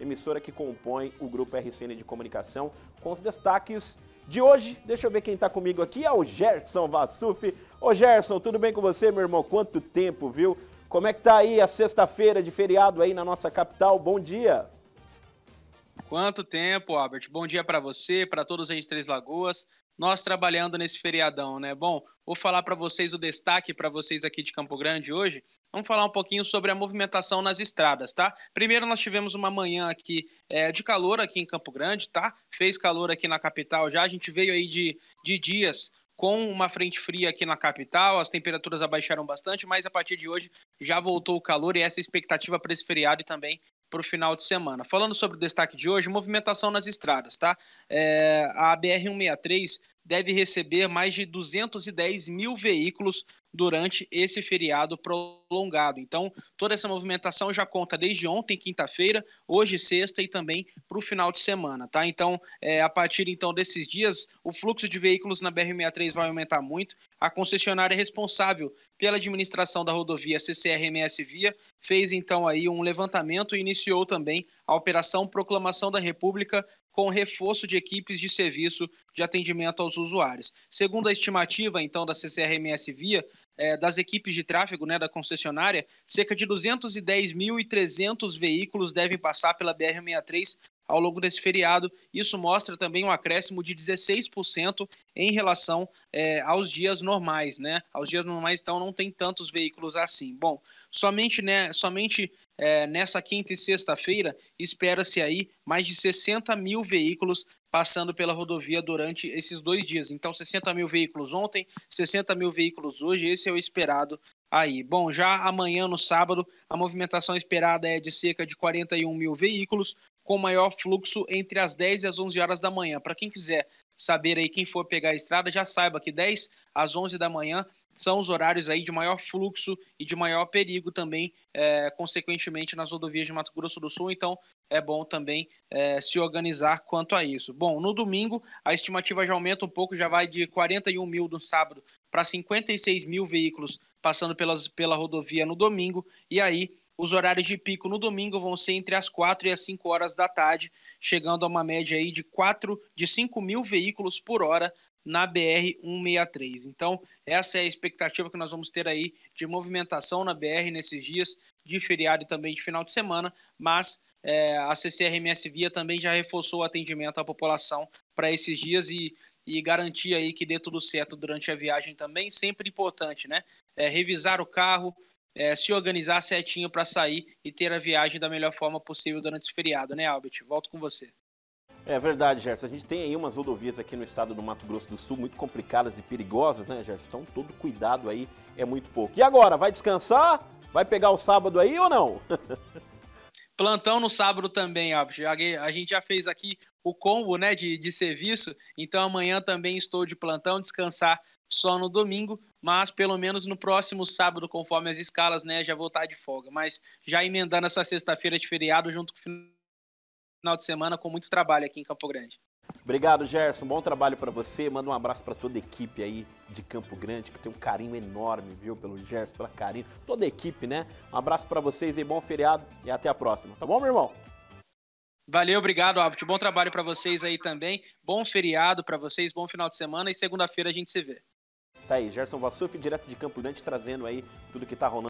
emissora que compõe o grupo RCN de Comunicação, com os destaques de hoje. Deixa eu ver quem está comigo aqui, é o Gerson Vassuf. Ô Gerson, tudo bem com você, meu irmão? Quanto tempo, viu? Como é que tá aí a sexta-feira de feriado aí na nossa capital? Bom dia! Quanto tempo, Albert? Bom dia para você, para todos aí de Três Lagoas, nós trabalhando nesse feriadão, né? Bom, vou falar para vocês o destaque para vocês aqui de Campo Grande hoje. Vamos falar um pouquinho sobre a movimentação nas estradas, tá? Primeiro, nós tivemos uma manhã aqui é, de calor aqui em Campo Grande, tá? Fez calor aqui na capital já. A gente veio aí de, de dias com uma frente fria aqui na capital, as temperaturas abaixaram bastante, mas a partir de hoje já voltou o calor e essa expectativa para esse feriado e também para o final de semana. Falando sobre o destaque de hoje, movimentação nas estradas, tá? É, a BR-163 deve receber mais de 210 mil veículos durante esse feriado prolongado. Então, toda essa movimentação já conta desde ontem, quinta-feira, hoje, sexta e também para o final de semana, tá? Então, é, a partir então desses dias, o fluxo de veículos na BR-63 vai aumentar muito. A concessionária é responsável pela administração da rodovia CCRMS Via fez então aí um levantamento e iniciou também a operação Proclamação da República com reforço de equipes de serviço de atendimento aos usuários. Segundo a estimativa, então, da CCRMS Via, é, das equipes de tráfego né, da concessionária, cerca de 210.300 veículos devem passar pela BR-63 ao longo desse feriado. Isso mostra também um acréscimo de 16% em relação é, aos dias normais, né? Aos dias normais, então, não tem tantos veículos assim. Bom, somente, né, somente é, nessa quinta e sexta-feira, espera-se aí mais de 60 mil veículos passando pela rodovia durante esses dois dias. Então, 60 mil veículos ontem, 60 mil veículos hoje, esse é o esperado aí. Bom, já amanhã, no sábado, a movimentação esperada é de cerca de 41 mil veículos, com maior fluxo entre as 10 e as 11 horas da manhã. Para quem quiser saber aí quem for pegar a estrada, já saiba que 10 às 11 da manhã são os horários aí de maior fluxo e de maior perigo também, é, consequentemente, nas rodovias de Mato Grosso do Sul. Então, é bom também é, se organizar quanto a isso. Bom, no domingo, a estimativa já aumenta um pouco, já vai de 41 mil no sábado para 56 mil veículos passando pelas, pela rodovia no domingo. E aí, os horários de pico no domingo vão ser entre as 4 e as 5 horas da tarde, chegando a uma média aí de 4, de 5 mil veículos por hora na BR-163. Então, essa é a expectativa que nós vamos ter aí de movimentação na BR nesses dias de feriado e também de final de semana, mas é, a CCRMS Via também já reforçou o atendimento à população para esses dias e, e garantir aí que dê tudo certo durante a viagem também, sempre importante, né? É, revisar o carro, é, se organizar certinho para sair e ter a viagem da melhor forma possível durante esse feriado, né, Albert? Volto com você. É verdade, Gerson. A gente tem aí umas rodovias aqui no estado do Mato Grosso do Sul muito complicadas e perigosas, né, Gerson? Então todo cuidado aí é muito pouco. E agora, vai descansar? Vai pegar o sábado aí ou não? Plantão no sábado também, Alves. A gente já fez aqui o combo né, de, de serviço, então amanhã também estou de plantão, descansar só no domingo, mas pelo menos no próximo sábado, conforme as escalas, né, já vou estar de folga. Mas já emendando essa sexta-feira de feriado junto com o final de semana, com muito trabalho aqui em Campo Grande. Obrigado, Gerson. Bom trabalho para você. Manda um abraço para toda a equipe aí de Campo Grande, que tem um carinho enorme, viu, pelo Gerson, pela carinho. toda a equipe, né? Um abraço para vocês e bom feriado e até a próxima. Tá bom, meu irmão? Valeu, obrigado, Albert. Bom trabalho para vocês aí também. Bom feriado para vocês, bom final de semana e segunda-feira a gente se vê. Tá aí, Gerson Vassuf, direto de Campo Grande, trazendo aí tudo que tá rolando.